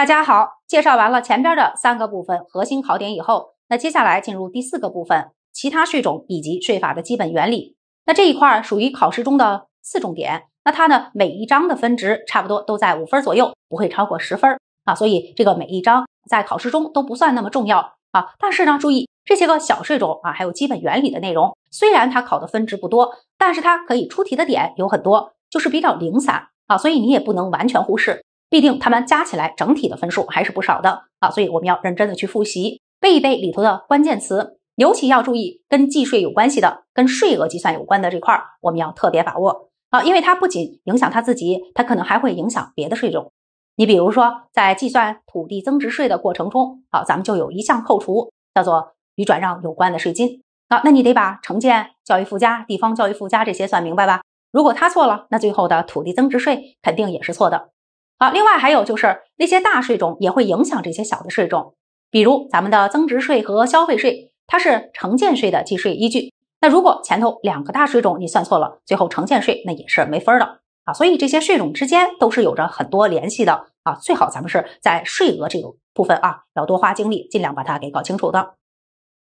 大家好，介绍完了前边的三个部分核心考点以后，那接下来进入第四个部分，其他税种以及税法的基本原理。那这一块属于考试中的四重点。那它呢，每一章的分值差不多都在五分左右，不会超过十分啊。所以这个每一章在考试中都不算那么重要啊。但是呢，注意这些个小税种啊，还有基本原理的内容，虽然它考的分值不多，但是它可以出题的点有很多，就是比较零散啊。所以你也不能完全忽视。必定他们加起来整体的分数还是不少的啊，所以我们要认真的去复习，背一背里头的关键词，尤其要注意跟计税有关系的，跟税额计算有关的这块，我们要特别把握啊，因为它不仅影响他自己，它可能还会影响别的税种。你比如说，在计算土地增值税的过程中，好，咱们就有一项扣除，叫做与转让有关的税金，好，那你得把城建教育附加、地方教育附加这些算明白吧。如果他错了，那最后的土地增值税肯定也是错的。好，另外还有就是那些大税种也会影响这些小的税种，比如咱们的增值税和消费税，它是城建税的计税依据。那如果前头两个大税种你算错了，最后城建税那也是没分儿的啊。所以这些税种之间都是有着很多联系的啊，最好咱们是在税额这个部分啊，要多花精力，尽量把它给搞清楚的。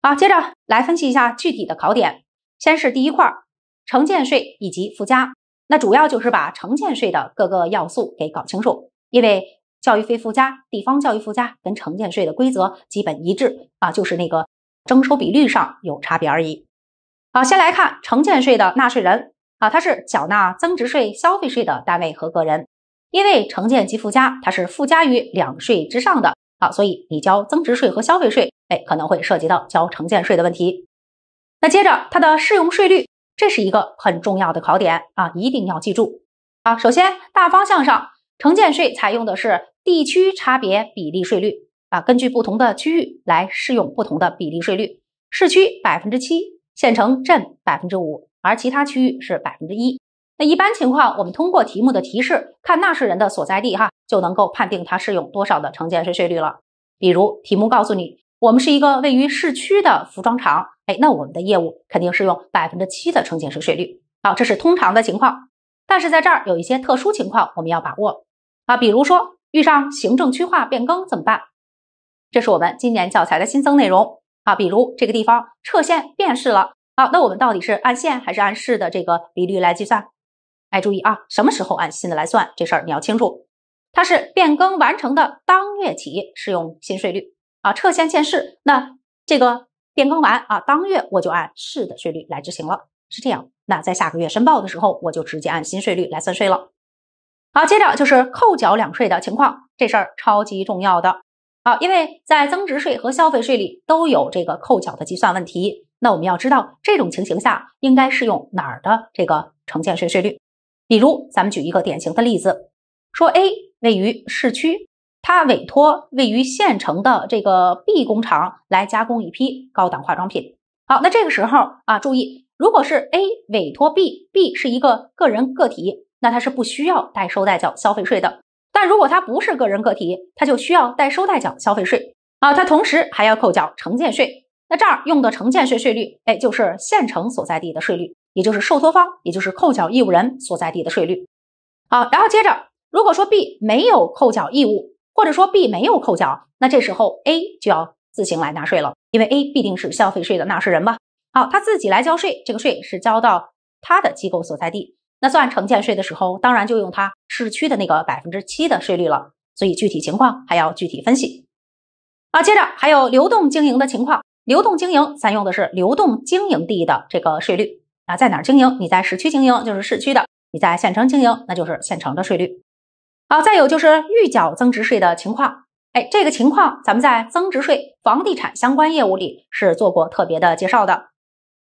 好，接着来分析一下具体的考点，先是第一块儿，城建税以及附加。那主要就是把城建税的各个要素给搞清楚，因为教育费附加、地方教育附加跟城建税的规则基本一致啊，就是那个征收比率上有差别而已。好，先来看城建税的纳税人啊，它是缴纳增值税、消费税的单位和个人，因为城建及附加它是附加于两税之上的啊，所以你交增值税和消费税，哎，可能会涉及到交城建税的问题。那接着它的适用税率。这是一个很重要的考点啊，一定要记住啊。首先，大方向上，城建税采用的是地区差别比例税率啊，根据不同的区域来适用不同的比例税率。市区百分之七，县城镇百分之五，而其他区域是百分之一。那一般情况，我们通过题目的提示，看纳税人的所在地哈，就能够判定它适用多少的城建税税率了。比如题目告诉你。我们是一个位于市区的服装厂，哎，那我们的业务肯定是用百分之七的城建税税率。好，这是通常的情况。但是在这儿有一些特殊情况，我们要把握啊。比如说遇上行政区划变更怎么办？这是我们今年教材的新增内容啊。比如这个地方撤县变市了，啊，那我们到底是按县还是按市的这个比率来计算？哎，注意啊，什么时候按新的来算这事儿你要清楚。它是变更完成的当月起适用新税率。啊，撤县建市，那这个变更完啊，当月我就按市的税率来执行了，是这样。那在下个月申报的时候，我就直接按新税率来算税了。好，接着就是扣缴两税的情况，这事儿超级重要的。好，因为在增值税和消费税里都有这个扣缴的计算问题，那我们要知道这种情形下应该适用哪儿的这个城建税税率。比如，咱们举一个典型的例子，说 A 位于市区。他委托位于县城的这个 B 工厂来加工一批高档化妆品。好，那这个时候啊，注意，如果是 A 委托 B，B 是一个个人个体，那他是不需要代收代缴消费税的。但如果他不是个人个体，他就需要代收代缴消费税啊，他同时还要扣缴城建税。那这儿用的城建税税率，哎，就是县城所在地的税率，也就是受托方，也就是扣缴义务人所在地的税率。好，然后接着，如果说 B 没有扣缴义务。或者说 B 没有扣缴，那这时候 A 就要自行来纳税了，因为 A 必定是消费税的纳税人吧？好，他自己来交税，这个税是交到他的机构所在地。那算城建税的时候，当然就用他市区的那个百分之七的税率了。所以具体情况还要具体分析啊。接着还有流动经营的情况，流动经营咱用的是流动经营地的这个税率啊，在哪儿经营？你在市区经营就是市区的，你在县城经营那就是县城的税率。好，再有就是预缴增值税的情况，哎，这个情况咱们在增值税房地产相关业务里是做过特别的介绍的。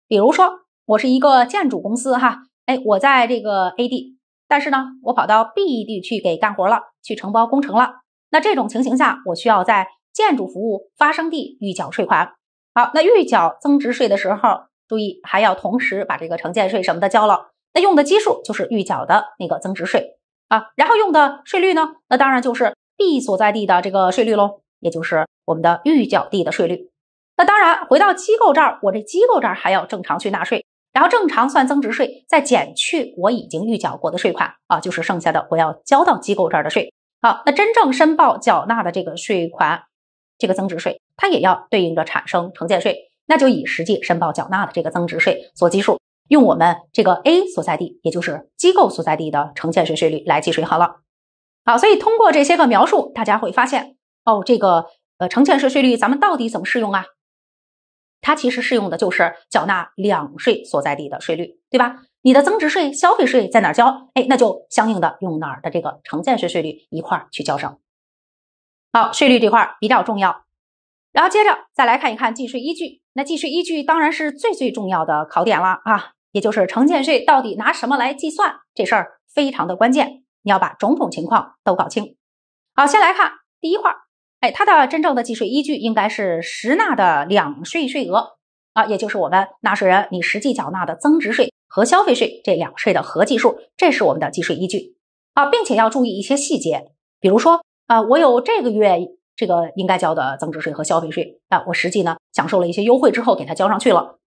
比如说，我是一个建筑公司哈，哎，我在这个 A 地，但是呢，我跑到 B 地去给干活了，去承包工程了。那这种情形下，我需要在建筑服务发生地预缴税款。好，那预缴增值税的时候，注意还要同时把这个城建税什么的交了。那用的基数就是预缴的那个增值税。啊，然后用的税率呢？那当然就是 B 所在地的这个税率喽，也就是我们的预缴地的税率。那当然回到机构这儿，我这机构这儿还要正常去纳税，然后正常算增值税，再减去我已经预缴过的税款啊，就是剩下的我要交到机构这儿的税。好，那真正申报缴纳的这个税款，这个增值税，它也要对应着产生承建税，那就以实际申报缴纳的这个增值税做基数。用我们这个 A 所在地，也就是机构所在地的城建税税率来计税好了。好，所以通过这些个描述，大家会发现哦，这个呃城建税税率咱们到底怎么适用啊？它其实适用的就是缴纳两税所在地的税率，对吧？你的增值税、消费税在哪儿交？哎，那就相应的用哪儿的这个城建税税率一块儿去交上。好，税率这块儿比较重要。然后接着再来看一看计税依据，那计税依据当然是最最重要的考点了啊。也就是城建税到底拿什么来计算？这事儿非常的关键，你要把种种情况都搞清。好，先来看第一块儿，哎，它的真正的计税依据应该是实纳的两税税额啊，也就是我们纳税人你实际缴纳的增值税和消费税这两税的合计数，这是我们的计税依据啊，并且要注意一些细节，比如说啊，我有这个月这个应该交的增值税和消费税啊，我实际呢享受了一些优惠之后给它交上去了。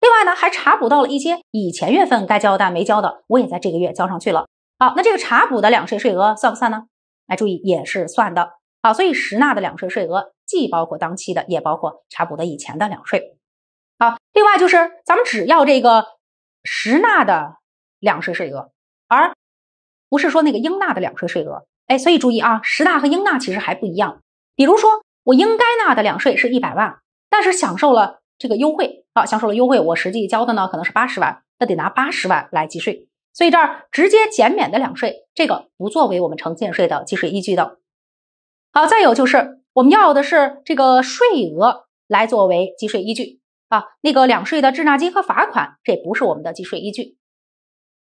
另外呢，还查补到了一些以前月份该交但没交的，我也在这个月交上去了。好，那这个查补的两税税额算不算呢？哎，注意也是算的啊。所以实纳的两税税额既包括当期的，也包括查补的以前的两税。好，另外就是咱们只要这个实纳的两税税额，而不是说那个应纳的两税税额。哎，所以注意啊，实纳和应纳其实还不一样。比如说我应该纳的两税是一百万，但是享受了。这个优惠啊，享受了优惠，我实际交的呢可能是八十万，那得拿八十万来计税，所以这儿直接减免的两税，这个不作为我们城建税的计税依据的。好，再有就是我们要的是这个税额来作为计税依据啊，那个两税的滞纳金和罚款，这不是我们的计税依据。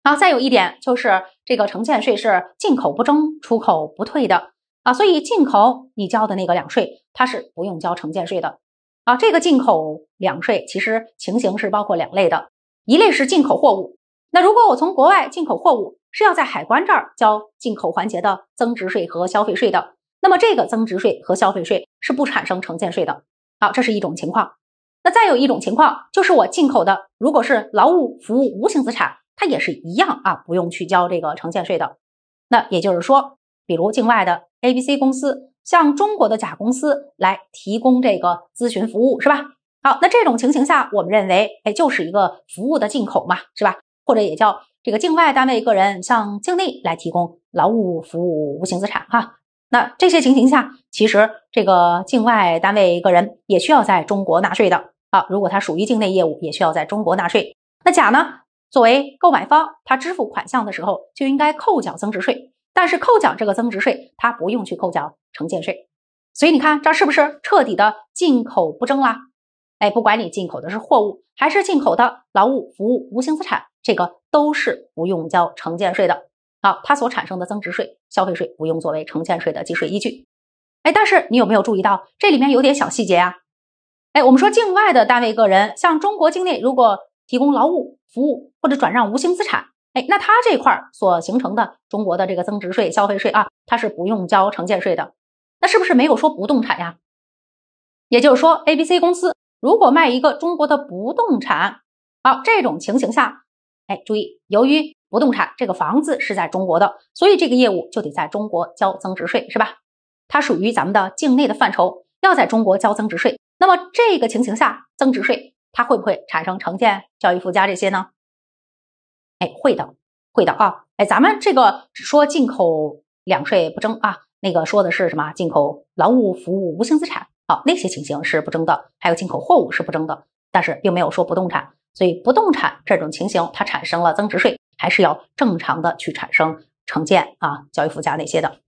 好，再有一点就是这个城建税是进口不征，出口不退的啊，所以进口你交的那个两税，它是不用交城建税的。啊，这个进口两税其实情形是包括两类的，一类是进口货物，那如果我从国外进口货物，是要在海关这儿交进口环节的增值税和消费税的，那么这个增值税和消费税是不产生城建税的。好，这是一种情况。那再有一种情况就是我进口的如果是劳务服务、无形资产，它也是一样啊，不用去交这个城建税的。那也就是说，比如境外的 A、B、C 公司。向中国的甲公司来提供这个咨询服务是吧？好，那这种情形下，我们认为，哎，就是一个服务的进口嘛，是吧？或者也叫这个境外单位个人向境内来提供劳务服务、无形资产哈。那这些情形下，其实这个境外单位个人也需要在中国纳税的。啊。如果他属于境内业务，也需要在中国纳税。那甲呢，作为购买方，他支付款项的时候就应该扣缴增值税。但是扣缴这个增值税，它不用去扣缴城建税，所以你看这是不是彻底的进口不征啦？哎，不管你进口的是货物还是进口的劳务服务、无形资产，这个都是不用交城建税的。好，它所产生的增值税、消费税不用作为城建税的计税依据。哎，但是你有没有注意到这里面有点小细节呀？哎，我们说境外的单位个人，像中国境内如果提供劳务服务或者转让无形资产。那它这块儿所形成的中国的这个增值税、消费税啊，它是不用交城建税的。那是不是没有说不动产呀？也就是说，A、B、C 公司如果卖一个中国的不动产，好，这种情形下，哎，注意，由于不动产这个房子是在中国的，所以这个业务就得在中国交增值税，是吧？它属于咱们的境内的范畴，要在中国交增值税。那么这个情形下，增值税它会不会产生城建、教育附加这些呢？哎，会的，会的啊！哎，咱们这个说进口两税不征啊，那个说的是什么？进口劳务服务、无形资产，好，那些情形是不征的。还有进口货物是不征的，但是并没有说不动产，所以不动产这种情形它产生了增值税，还是要正常的去产生城建啊、交易附加那些的。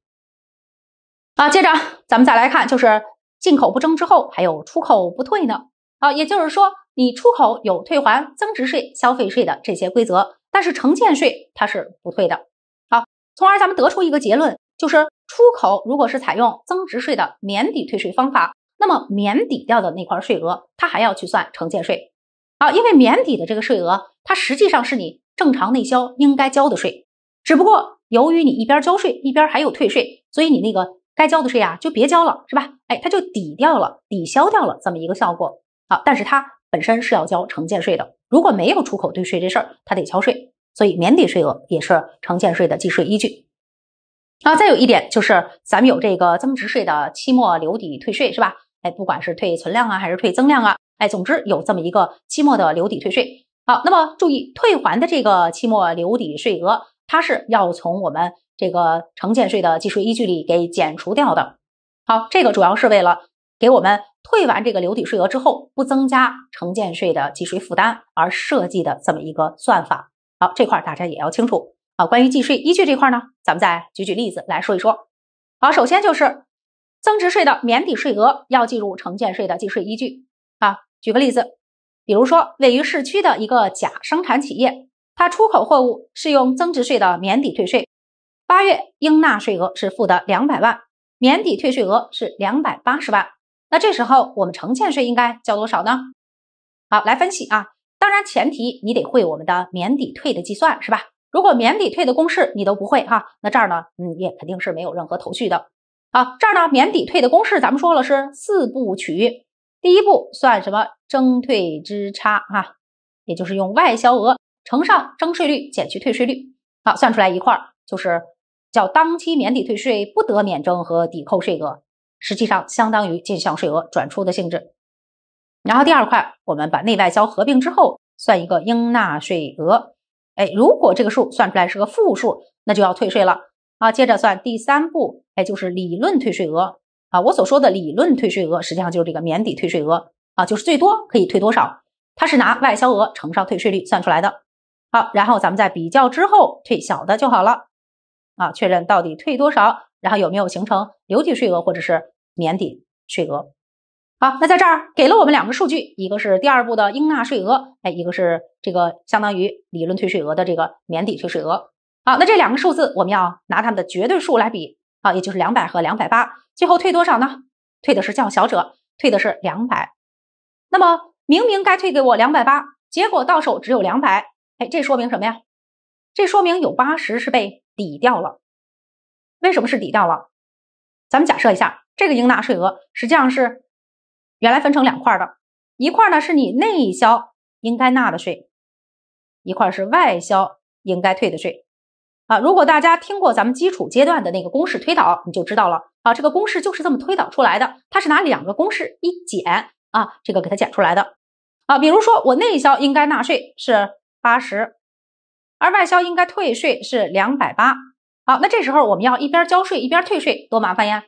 啊，接着咱们再来看，就是进口不征之后，还有出口不退呢。啊，也就是说，你出口有退还增值税、消费税的这些规则。但是城建税它是不退的，好，从而咱们得出一个结论，就是出口如果是采用增值税的免抵退税方法，那么免抵掉的那块税额，它还要去算城建税，好，因为免抵的这个税额，它实际上是你正常内销应该交的税，只不过由于你一边交税一边还有退税，所以你那个该交的税啊就别交了，是吧？哎，它就抵掉了，抵消掉了这么一个效果，好，但是它本身是要交城建税的。如果没有出口退税这事儿，他得交税，所以免抵税额也是城建税的计税依据啊。再有一点就是，咱们有这个增值税的期末留抵退税是吧？哎，不管是退存量啊，还是退增量啊，哎，总之有这么一个期末的留抵退税。好，那么注意退还的这个期末留抵税额，它是要从我们这个城建税的计税依据里给减除掉的。好，这个主要是为了。给我们退完这个留抵税额之后，不增加城建税的计税负担而设计的这么一个算法，好，这块儿大家也要清楚啊。关于计税依据这块呢，咱们再举举例子来说一说。好，首先就是增值税的免抵税额要计入城建税的计税依据啊。举个例子，比如说位于市区的一个甲生产企业，它出口货物适用增值税的免抵退税，八月应纳税额是负的两百万，免抵退税额是两百八十万。那这时候我们承建税应该交多少呢？好，来分析啊。当然前提你得会我们的免抵退的计算是吧？如果免抵退的公式你都不会哈，那这儿呢，嗯，也肯定是没有任何头绪的。好，这儿呢，免抵退的公式咱们说了是四步曲，第一步算什么征退之差啊，也就是用外销额乘上征税率减去退税率，好，算出来一块儿就是叫当期免抵退税不得免征和抵扣税额。实际上相当于进项税额转出的性质，然后第二块，我们把内外销合并之后算一个应纳税额，哎，如果这个数算出来是个负数，那就要退税了啊。接着算第三步，哎，就是理论退税额啊。我所说的理论退税额，实际上就是这个免抵退税额啊，就是最多可以退多少，它是拿外销额乘上退税率算出来的。好，然后咱们在比较之后，退小的就好了啊，确认到底退多少。然后有没有形成留抵税额或者是免抵税额？好，那在这儿给了我们两个数据，一个是第二步的应纳税额，哎，一个是这个相当于理论退税额的这个免抵退税额。好，那这两个数字我们要拿它们的绝对数来比啊，也就是两百和两百八，最后退多少呢？退的是较小者，退的是两百。那么明明该退给我两百八，结果到手只有两百，哎，这说明什么呀？这说明有八十是被抵掉了。为什么是抵掉了？咱们假设一下，这个应纳税额实际上是原来分成两块的，一块呢是你内销应该纳的税，一块是外销应该退的税啊。如果大家听过咱们基础阶段的那个公式推导，你就知道了啊。这个公式就是这么推导出来的，它是拿两个公式一减啊，这个给它减出来的啊。比如说我内销应该纳税是八十，而外销应该退税是两百八。好，那这时候我们要一边交税一边退税，多麻烦呀！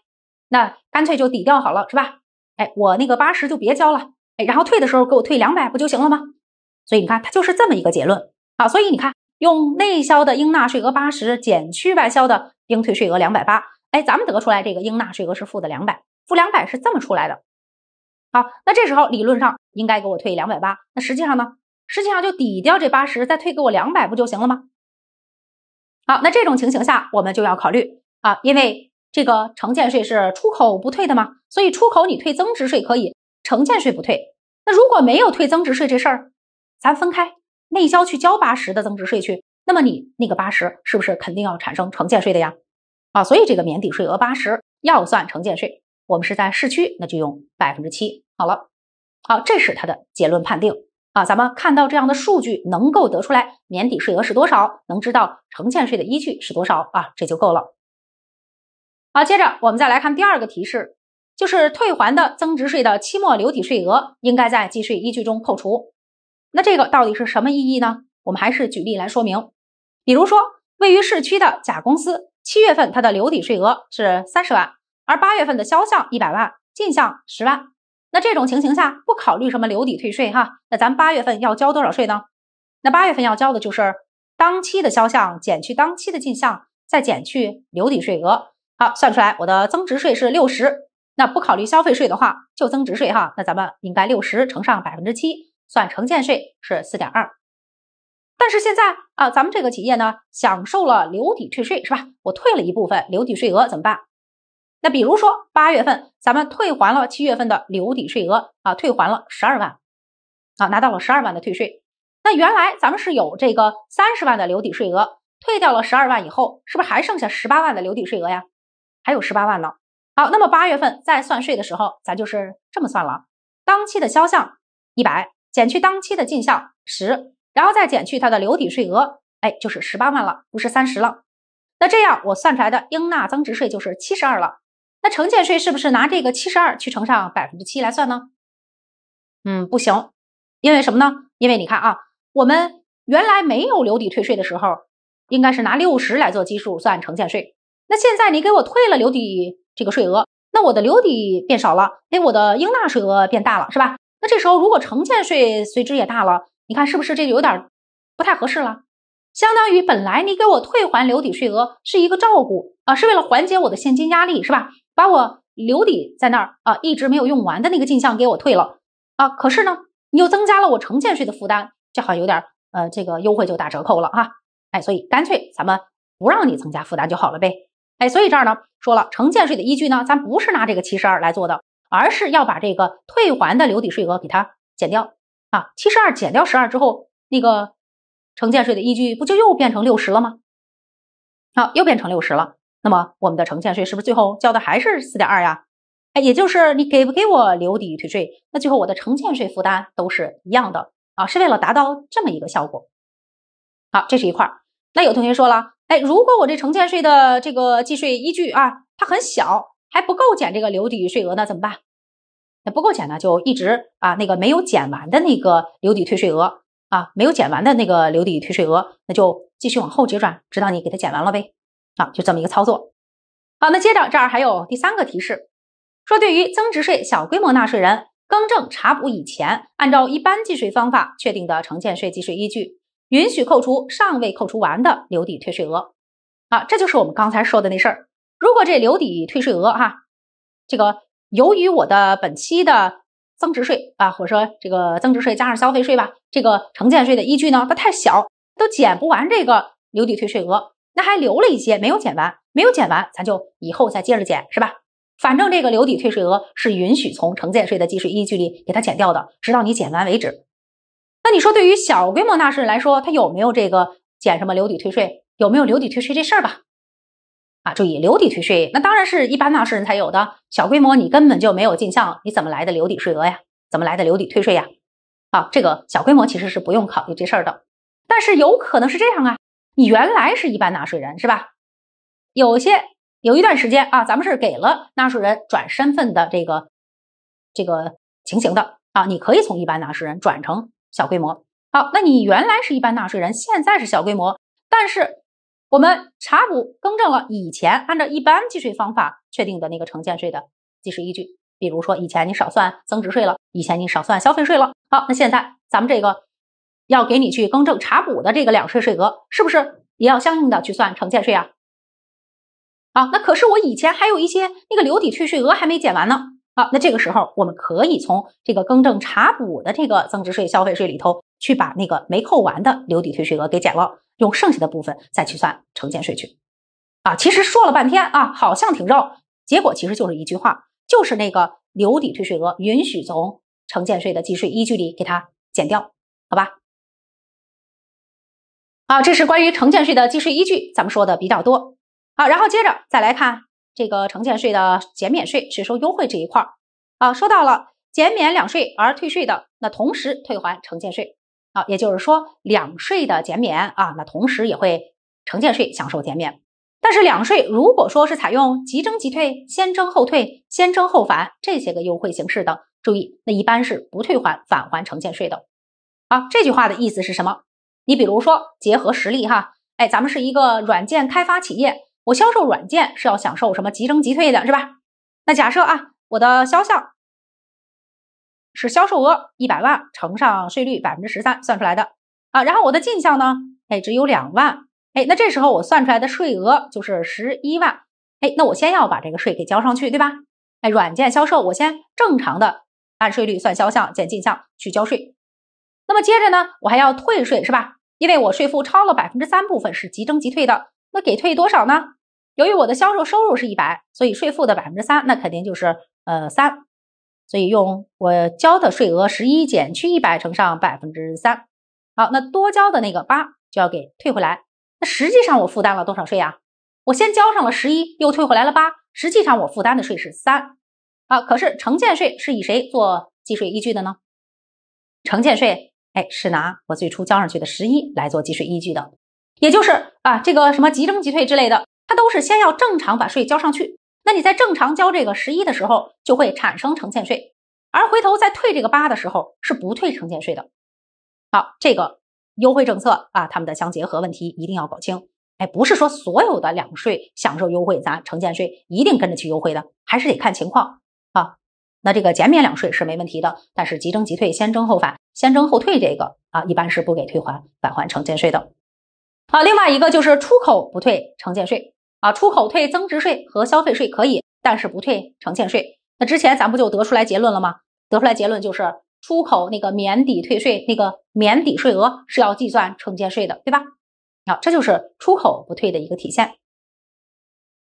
那干脆就抵掉好了，是吧？哎，我那个八十就别交了，哎，然后退的时候给我退两百不就行了吗？所以你看，它就是这么一个结论啊。所以你看，用内销的应纳税额八十减去外销的应退税额两百八，哎，咱们得出来这个应纳税额是负的两百，负两百是这么出来的。好，那这时候理论上应该给我退两百八，那实际上呢？实际上就抵掉这八十，再退给我两百不就行了吗？好，那这种情形下，我们就要考虑啊，因为这个城建税是出口不退的嘛，所以出口你退增值税可以，城建税不退。那如果没有退增值税这事儿，咱分开内销去交八十的增值税去，那么你那个八十是不是肯定要产生成建税的呀？啊，所以这个免抵税额八十要算城建税，我们是在市区，那就用百分之七。好了，好，这是它的结论判定。啊，咱们看到这样的数据，能够得出来年底税额是多少，能知道承建税的依据是多少啊，这就够了。好，接着我们再来看第二个提示，就是退还的增值税的期末留抵税额应该在计税依据中扣除。那这个到底是什么意义呢？我们还是举例来说明。比如说，位于市区的甲公司，七月份它的留抵税额是三十万，而八月份的销项一百万，进项十万。那这种情形下，不考虑什么留抵退税哈，那咱八月份要交多少税呢？那八月份要交的就是当期的销项减去当期的进项，再减去留抵税额。好，算出来我的增值税是六十。那不考虑消费税的话，就增值税哈。那咱们应该六十乘上百分之七，算城建税是四点二。但是现在啊，咱们这个企业呢，享受了留抵退税是吧？我退了一部分留抵税额，怎么办？那比如说八月份，咱们退还了七月份的留抵税额啊，退还了十二万，啊，拿到了十二万的退税。那原来咱们是有这个三十万的留抵税额，退掉了十二万以后，是不是还剩下十八万的留抵税额呀？还有十八万呢。好，那么八月份在算税的时候，咱就是这么算了：当期的销项一百减去当期的进项十，然后再减去它的留抵税额，哎，就是十八万了，不是三十了。那这样我算出来的应纳增值税就是七十二了。那城建税是不是拿这个七十二去乘上百分之七来算呢？嗯，不行，因为什么呢？因为你看啊，我们原来没有留抵退税的时候，应该是拿六十来做基数算城建税。那现在你给我退了留抵这个税额，那我的留抵变少了，哎，我的应纳税额变大了，是吧？那这时候如果城建税随之也大了，你看是不是这有点不太合适了？相当于本来你给我退还留抵税额是一个照顾啊，是为了缓解我的现金压力，是吧？把我留底在那儿啊，一直没有用完的那个进项给我退了啊，可是呢，你又增加了我城建税的负担，就好像有点呃，这个优惠就打折扣了哈，哎，所以干脆咱们不让你增加负担就好了呗，哎，所以这儿呢说了，城建税的依据呢，咱不是拿这个七十二来做的，而是要把这个退还的留底税额给它减掉啊，七十二减掉十二之后，那个城建税的依据不就又变成六十了吗？好，又变成六十了。那么我们的承建税是不是最后交的还是四点二呀？哎，也就是你给不给我留抵退税，那最后我的承建税负担都是一样的啊，是为了达到这么一个效果。好，这是一块儿。那有同学说了，哎，如果我这承建税的这个计税依据啊，它很小，还不够减这个留抵税额呢，怎么办？那不够减呢，就一直啊，那个没有减完的那个留抵退税额啊，没有减完的那个留抵退税额，那就继续往后结转，直到你给它减完了呗。啊，就这么一个操作。好，那接着这儿还有第三个提示，说对于增值税小规模纳税人更正查补以前按照一般计税方法确定的城建税计税依据，允许扣除尚未扣除完的留抵退税额。啊，这就是我们刚才说的那事儿。如果这留抵退税额哈，这个由于我的本期的增值税啊，或者说这个增值税加上消费税吧，这个城建税的依据呢，它太小，都减不完这个留抵退税额。那还留了一些没有减完，没有减完，咱就以后再接着减，是吧？反正这个留抵退税额是允许从承建税的计税依据里给它减掉的，直到你减完为止。那你说，对于小规模纳税人来说，他有没有这个减什么留抵退税？有没有留抵退税这事儿吧？啊，注意留抵退税，那当然是一般纳税人才有的，小规模你根本就没有进项，你怎么来的留抵税额呀？怎么来的留抵退税呀？啊，这个小规模其实是不用考虑这事儿的，但是有可能是这样啊。你原来是一般纳税人是吧？有些有一段时间啊，咱们是给了纳税人转身份的这个这个情形的啊，你可以从一般纳税人转成小规模。好，那你原来是一般纳税人，现在是小规模，但是我们查补更正了以前按照一般计税方法确定的那个城建税的计税依据，比如说以前你少算增值税了，以前你少算消费税了。好，那现在咱们这个。要给你去更正查补的这个两税税额，是不是也要相应的去算城建税啊？啊，那可是我以前还有一些那个留抵退税额还没减完呢。啊，那这个时候我们可以从这个更正查补的这个增值税、消费税里头去把那个没扣完的留抵退税额给减了，用剩下的部分再去算城建税去。啊，其实说了半天啊，好像挺绕，结果其实就是一句话，就是那个留抵退税额允许从城建税的计税依据里给它减掉，好吧？好，这是关于城建税的计税依据，咱们说的比较多。好，然后接着再来看这个城建税的减免税税收优惠这一块儿。啊，说到了减免两税而退税的，那同时退还城建税。啊，也就是说两税的减免啊，那同时也会城建税享受减免。但是两税如果说是采用即征即退、先征后退、先征后返这些个优惠形式等，注意，那一般是不退还返还城建税的。啊，这句话的意思是什么？你比如说，结合实例哈，哎，咱们是一个软件开发企业，我销售软件是要享受什么即征即退的，是吧？那假设啊，我的销项是销售额一百万乘上税率百分之十三算出来的啊，然后我的进项呢，哎，只有两万，哎，那这时候我算出来的税额就是十一万，哎，那我先要把这个税给交上去，对吧？哎，软件销售我先正常的按税率算销项减进项去交税。那么接着呢，我还要退税是吧？因为我税负超了百分之三部分是即征即退的，那给退多少呢？由于我的销售收入是一百，所以税负的百分之三，那肯定就是呃三，所以用我交的税额十一减去一百乘上百分之三，好，那多交的那个八就要给退回来。那实际上我负担了多少税呀？我先交上了十一，又退回来了八，实际上我负担的税是三啊。可是城建税是以谁做计税依据的呢？城建税。哎，是拿我最初交上去的十一来做计税依据的，也就是啊，这个什么即征即退之类的，它都是先要正常把税交上去。那你在正常交这个十一的时候，就会产生承建税，而回头再退这个八的时候，是不退城建税的。好，这个优惠政策啊，它们的相结合问题一定要搞清。哎，不是说所有的两税享受优惠，咱城建税一定跟着去优惠的，还是得看情况啊。那这个减免两税是没问题的，但是即征即退、先征后返、先征后退这个啊，一般是不给退还返还城建税的。好，另外一个就是出口不退城建税啊，出口退增值税和消费税可以，但是不退城建税。那之前咱不就得出来结论了吗？得出来结论就是出口那个免抵退税那个免抵税额是要计算城建税的，对吧？好，这就是出口不退的一个体现。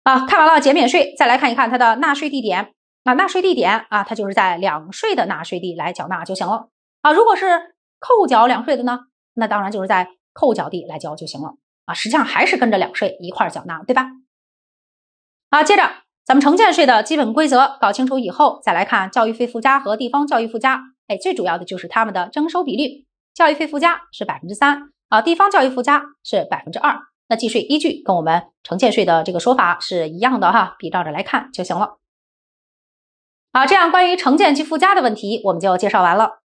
啊，看完了减免税，再来看一看它的纳税地点。那纳税地点啊，它就是在两税的纳税地来缴纳就行了啊。如果是扣缴两税的呢，那当然就是在扣缴地来交就行了啊。实际上还是跟着两税一块儿缴纳，对吧？啊，接着咱们城建税的基本规则搞清楚以后，再来看教育费附加和地方教育附加。哎，最主要的就是他们的征收比率，教育费附加是百分之三啊，地方教育附加是百分之二。那计税依据跟我们城建税的这个说法是一样的哈，比照着来看就行了。好，这样关于城建及附加的问题，我们就介绍完了。